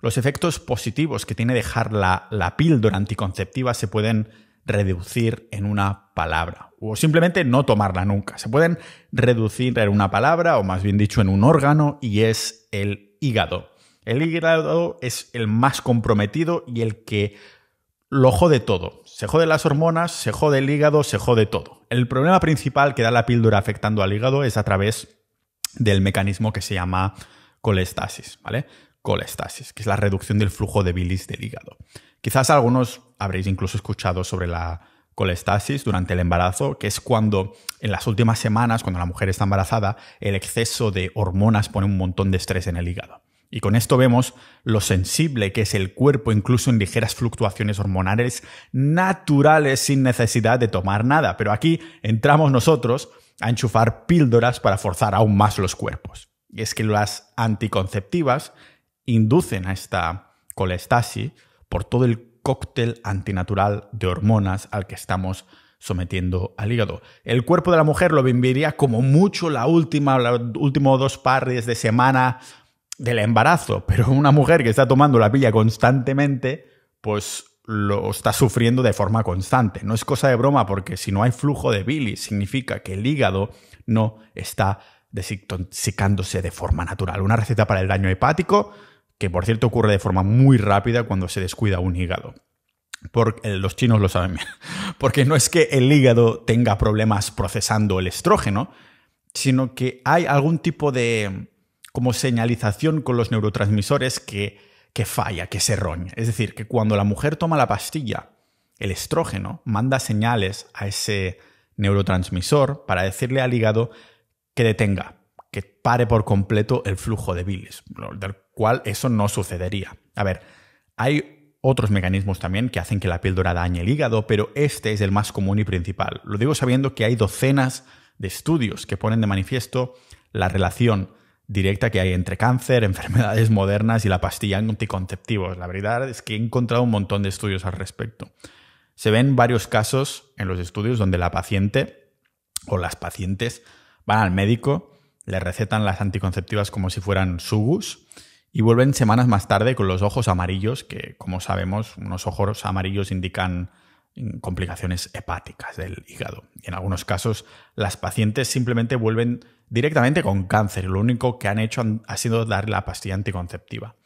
Los efectos positivos que tiene dejar la, píldora anticonceptiva se pueden reducir en una palabra o simplemente no tomarla nunca. Se pueden reducir en una palabra o más bien dicho en un órgano y es el hígado. El hígado es el más comprometido y el que lo jode todo. Se jode las hormonas, se jode el hígado, se jode todo. El problema principal que da la píldora afectando al hígado es a través del mecanismo que se llama colestasis, ¿vale? colestasis, que es la reducción del flujo de bilis del hígado. Quizás algunos habréis incluso escuchado sobre la colestasis durante el embarazo, que es cuando en las últimas semanas, cuando la mujer está embarazada, el exceso de hormonas pone un montón de estrés en el hígado. Y con esto vemos lo sensible que es el cuerpo incluso en ligeras fluctuaciones hormonales naturales sin necesidad de tomar nada. Pero aquí entramos nosotros a enchufar píldoras para forzar aún más los cuerpos. Y es que las anticonceptivas inducen a esta colestasis por todo el cóctel antinatural de hormonas al que estamos sometiendo al hígado. El cuerpo de la mujer lo viviría como mucho la última, los últimos dos pares de semana del embarazo, pero una mujer que está tomando la pilla constantemente, pues lo está sufriendo de forma constante. No es cosa de broma porque si no hay flujo de bilis significa que el hígado no está desintoxicándose de forma natural. Una receta para el daño hepático, que por cierto ocurre de forma muy rápida cuando se descuida un hígado. Porque eh, los chinos lo saben bien, porque no es que el hígado tenga problemas procesando el estrógeno, sino que hay algún tipo de como señalización con los neurotransmisores que, que falla, que se roña. Es decir, que cuando la mujer toma la pastilla, el estrógeno manda señales a ese neurotransmisor para decirle al hígado que detenga, que pare por completo el flujo de bilis, del cual eso no sucedería. A ver, hay otros mecanismos también que hacen que la píldora dañe el hígado, pero este es el más común y principal. Lo digo sabiendo que hay docenas de estudios que ponen de manifiesto la relación directa que hay entre cáncer, enfermedades modernas y la pastilla anticonceptivos. La verdad es que he encontrado un montón de estudios al respecto. Se ven varios casos en los estudios donde la paciente o las pacientes van al médico le recetan las anticonceptivas como si fueran sugus y vuelven semanas más tarde con los ojos amarillos, que como sabemos, unos ojos amarillos indican mm, complicaciones hepáticas del hígado. Y en algunos casos, las pacientes simplemente vuelven directamente con cáncer. Lo único que han hecho ha sido dar la pastilla anticonceptiva.